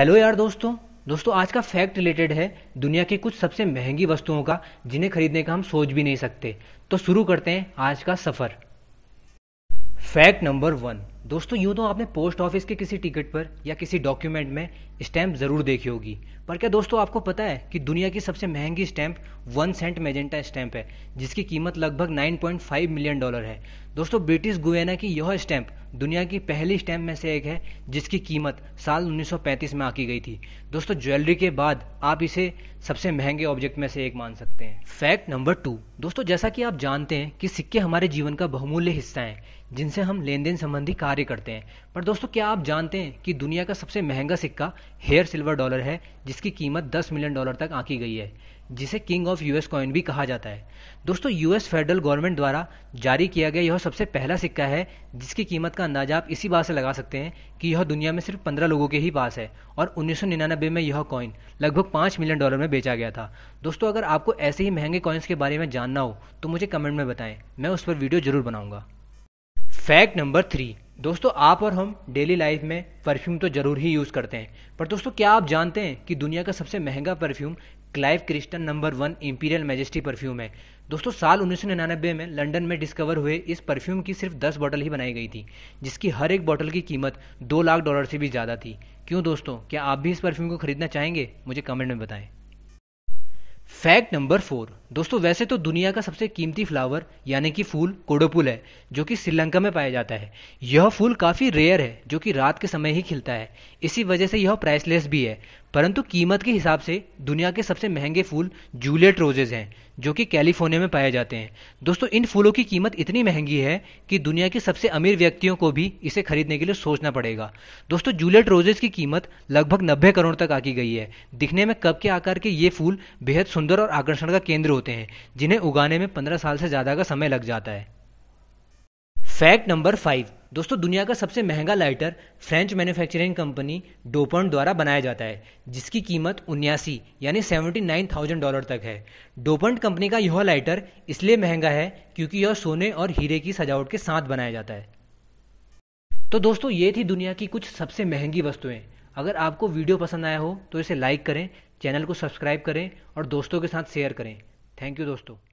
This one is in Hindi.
हेलो यार दोस्तों दोस्तों आज का फैक्ट रिलेटेड है दुनिया की कुछ सबसे महंगी वस्तुओं का जिन्हें खरीदने का हम सोच भी नहीं सकते तो शुरू करते हैं आज का सफ़र फैक्ट नंबर वन दोस्तों यूँ तो आपने पोस्ट ऑफिस के किसी टिकट पर या किसी डॉक्यूमेंट में स्टैम्प ज़रूर देखी होगी पर क्या दोस्तों आपको पता है कि दुनिया की सबसे महंगी stamp one cent magenta stamp है जिसकी कीमत लगभग 9.5 मिलियन डॉलर है दोस्तों ब्रिटिश गुयाना की यह स्टैंप दुनिया की पहली स्टैंप में से एक है जिसकी कीमत साल 1935 में आकी गई थी दोस्तों ज्वेलरी के बाद आप इसे सबसे महंगे ऑब्जेक्ट में से एक मान सकते हैं फैक्ट नंबर टू दोस्तों जैसा कि आप जानते हैं कि सिक्के हमारे जीवन का बहुमूल्य हिस्सा है जिनसे हम लेन देन संबंधी कार्य कार्य करते हैं पर दोस्तों क्या आप जानते हैं कि दुनिया का सबसे महंगा सिक्का हेयर सिल्वर डॉलर है जिसकी कीमत 10 मिलियन डॉलर तक आंकी गई है जिसे किंग ऑफ यूएस कॉइन भी कहा जाता है दोस्तों यूएस फेडरल गवर्नमेंट द्वारा जारी किया गया यह सबसे पहला सिक्का है जिसकी कीमत का अंदाजा आप इसी बात से लगा सकते हैं कि यह दुनिया में सिर्फ पंद्रह लोगों के ही पास है और उन्नीस में यह कॉइन लगभग पाँच मिलियन डॉलर में बेचा गया था दोस्तों अगर आपको ऐसे ही महंगे कॉइन्स के बारे में जानना हो तो मुझे कमेंट में बताएं मैं उस पर वीडियो जरूर बनाऊंगा फैक्ट नंबर थ्री दोस्तों आप और हम डेली लाइफ में परफ्यूम तो ज़रूर ही यूज़ करते हैं पर दोस्तों क्या आप जानते हैं कि दुनिया का सबसे महंगा perfume Clive Christian number one Imperial Majesty perfume है दोस्तों साल 1999 में लंदन में डिस्कवर हुए इस परफ्यूम की सिर्फ 10 बोतल ही बनाई गई थी जिसकी हर एक बोतल की कीमत 2 लाख डॉलर से भी ज़्यादा थी क्यों दोस्तों क्या आप भी इस परफ्यूम को खरीदना चाहेंगे मुझे कमेंट में बताएं फैक्ट नंबर फोर दोस्तों वैसे तो दुनिया का सबसे कीमती फ्लावर यानी कि फूल कोडोपुल है जो कि श्रीलंका में पाया जाता है यह फूल काफ़ी रेयर है जो कि रात के समय ही खिलता है इसी वजह से यह प्राइसलेस भी है परंतु कीमत के हिसाब से दुनिया के सबसे महंगे फूल जूलियट रोजेज हैं जो कि कैलिफोर्निया में पाए जाते हैं दोस्तों इन फूलों की कीमत इतनी महंगी है कि दुनिया के सबसे अमीर व्यक्तियों को भी इसे खरीदने के लिए सोचना पड़ेगा दोस्तों जूलियट रोजेज की कीमत लगभग नब्बे करोड़ तक आकी गई है दिखने में कप के आकार के ये फूल बेहद सुंदर और आकर्षण का केंद्र होते हैं जिन्हें उगाने में पंद्रह साल से ज़्यादा का समय लग जाता है फैक्ट नंबर फाइव दोस्तों दुनिया का सबसे महंगा lighter French manufacturing company Dupont द्वारा बनाया जाता है जिसकी कीमत उन्यासी यानी सेवेंटी नाइन थाउजेंड डॉलर तक है डोपन कंपनी का यह लाइटर इसलिए महंगा है क्योंकि यह सोने और हीरे की सजावट के साथ बनाया जाता है तो दोस्तों ये थी दुनिया की कुछ सबसे महंगी वस्तुएं अगर आपको वीडियो पसंद आया हो तो इसे लाइक करें चैनल को सब्सक्राइब करें और दोस्तों के साथ शेयर करें थैंक यू दोस्तों